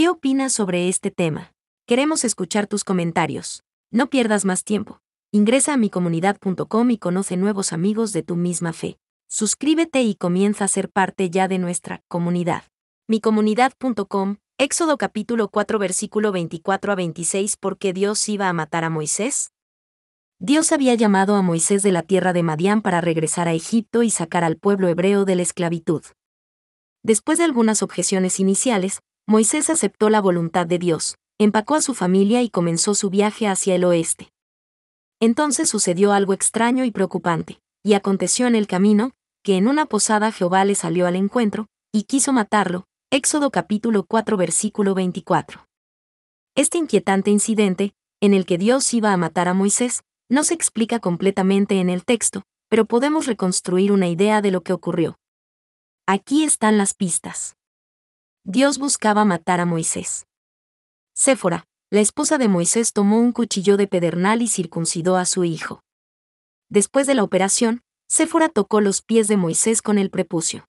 ¿Qué opinas sobre este tema? Queremos escuchar tus comentarios. No pierdas más tiempo. Ingresa a micomunidad.com y conoce nuevos amigos de tu misma fe. Suscríbete y comienza a ser parte ya de nuestra comunidad. Micomunidad.com, Éxodo capítulo 4 versículo 24 a 26 porque Dios iba a matar a Moisés. Dios había llamado a Moisés de la tierra de Madián para regresar a Egipto y sacar al pueblo hebreo de la esclavitud. Después de algunas objeciones iniciales, Moisés aceptó la voluntad de Dios, empacó a su familia y comenzó su viaje hacia el oeste. Entonces sucedió algo extraño y preocupante, y aconteció en el camino, que en una posada Jehová le salió al encuentro, y quiso matarlo, Éxodo capítulo 4 versículo 24. Este inquietante incidente, en el que Dios iba a matar a Moisés, no se explica completamente en el texto, pero podemos reconstruir una idea de lo que ocurrió. Aquí están las pistas. Dios buscaba matar a Moisés. Séfora, la esposa de Moisés tomó un cuchillo de pedernal y circuncidó a su hijo. Después de la operación, Séfora tocó los pies de Moisés con el prepucio.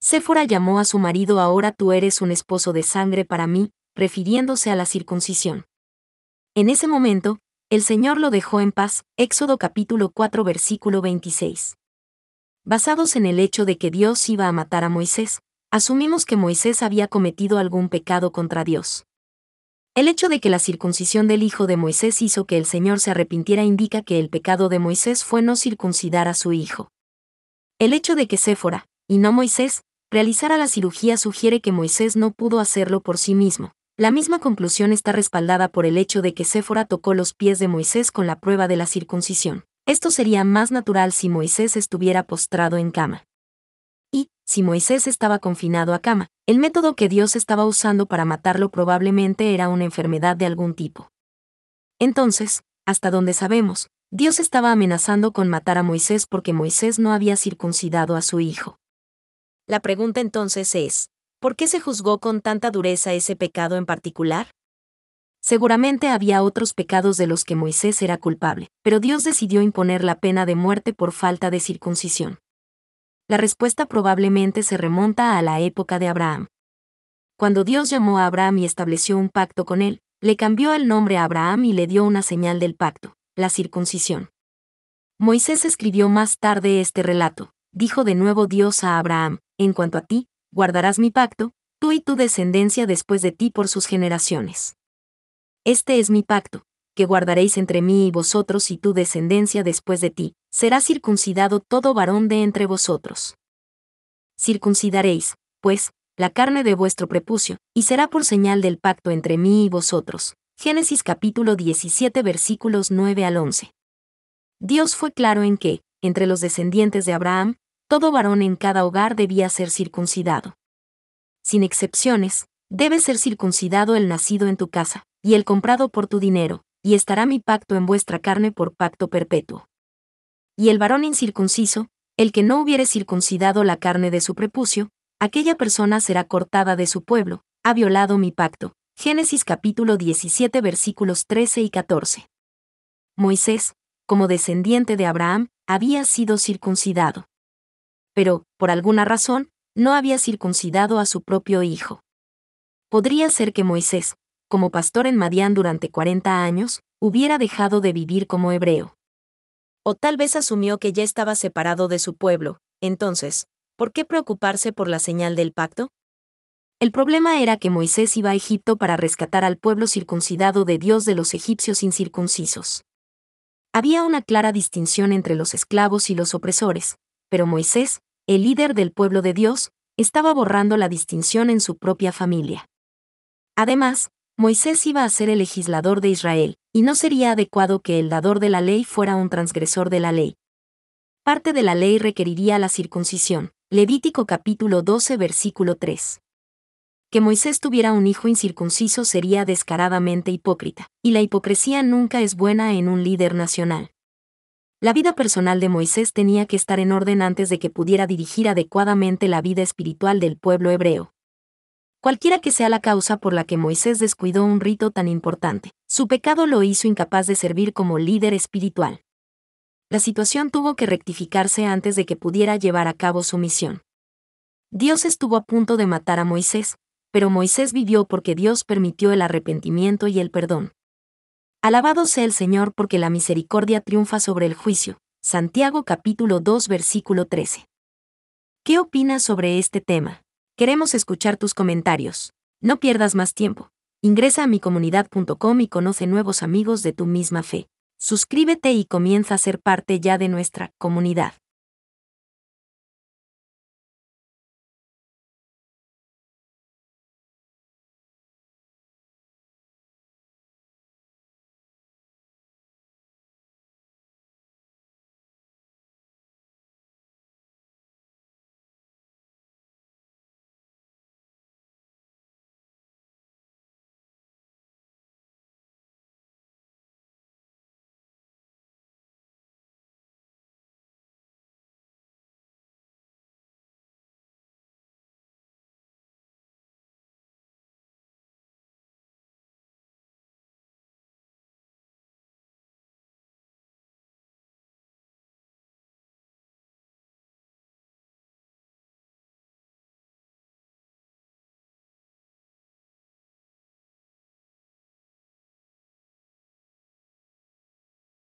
Séfora llamó a su marido ahora tú eres un esposo de sangre para mí, refiriéndose a la circuncisión. En ese momento, el Señor lo dejó en paz, Éxodo capítulo 4 versículo 26. Basados en el hecho de que Dios iba a matar a Moisés, asumimos que Moisés había cometido algún pecado contra Dios. El hecho de que la circuncisión del hijo de Moisés hizo que el Señor se arrepintiera indica que el pecado de Moisés fue no circuncidar a su hijo. El hecho de que Séfora, y no Moisés, realizara la cirugía sugiere que Moisés no pudo hacerlo por sí mismo. La misma conclusión está respaldada por el hecho de que Séfora tocó los pies de Moisés con la prueba de la circuncisión. Esto sería más natural si Moisés estuviera postrado en cama y, si Moisés estaba confinado a cama, el método que Dios estaba usando para matarlo probablemente era una enfermedad de algún tipo. Entonces, hasta donde sabemos, Dios estaba amenazando con matar a Moisés porque Moisés no había circuncidado a su hijo. La pregunta entonces es, ¿por qué se juzgó con tanta dureza ese pecado en particular? Seguramente había otros pecados de los que Moisés era culpable, pero Dios decidió imponer la pena de muerte por falta de circuncisión. La respuesta probablemente se remonta a la época de Abraham. Cuando Dios llamó a Abraham y estableció un pacto con él, le cambió el nombre a Abraham y le dio una señal del pacto, la circuncisión. Moisés escribió más tarde este relato. Dijo de nuevo Dios a Abraham, en cuanto a ti, guardarás mi pacto, tú y tu descendencia después de ti por sus generaciones. Este es mi pacto, que guardaréis entre mí y vosotros y tu descendencia después de ti, será circuncidado todo varón de entre vosotros. Circuncidaréis, pues, la carne de vuestro prepucio, y será por señal del pacto entre mí y vosotros. Génesis capítulo 17 versículos 9 al 11. Dios fue claro en que, entre los descendientes de Abraham, todo varón en cada hogar debía ser circuncidado. Sin excepciones, debe ser circuncidado el nacido en tu casa, y el comprado por tu dinero, y estará mi pacto en vuestra carne por pacto perpetuo. Y el varón incircunciso, el que no hubiere circuncidado la carne de su prepucio, aquella persona será cortada de su pueblo, ha violado mi pacto. Génesis capítulo 17 versículos 13 y 14. Moisés, como descendiente de Abraham, había sido circuncidado. Pero, por alguna razón, no había circuncidado a su propio hijo. Podría ser que Moisés, como pastor en Madián durante 40 años, hubiera dejado de vivir como hebreo. O tal vez asumió que ya estaba separado de su pueblo, entonces, ¿por qué preocuparse por la señal del pacto? El problema era que Moisés iba a Egipto para rescatar al pueblo circuncidado de Dios de los egipcios incircuncisos. Había una clara distinción entre los esclavos y los opresores, pero Moisés, el líder del pueblo de Dios, estaba borrando la distinción en su propia familia. Además, Moisés iba a ser el legislador de Israel, y no sería adecuado que el dador de la ley fuera un transgresor de la ley. Parte de la ley requeriría la circuncisión. Levítico capítulo 12 versículo 3. Que Moisés tuviera un hijo incircunciso sería descaradamente hipócrita, y la hipocresía nunca es buena en un líder nacional. La vida personal de Moisés tenía que estar en orden antes de que pudiera dirigir adecuadamente la vida espiritual del pueblo hebreo. Cualquiera que sea la causa por la que Moisés descuidó un rito tan importante, su pecado lo hizo incapaz de servir como líder espiritual. La situación tuvo que rectificarse antes de que pudiera llevar a cabo su misión. Dios estuvo a punto de matar a Moisés, pero Moisés vivió porque Dios permitió el arrepentimiento y el perdón. Alabado sea el Señor porque la misericordia triunfa sobre el juicio. Santiago capítulo 2 versículo 13. ¿Qué opinas sobre este tema? Queremos escuchar tus comentarios. No pierdas más tiempo. Ingresa a micomunidad.com y conoce nuevos amigos de tu misma fe. Suscríbete y comienza a ser parte ya de nuestra comunidad.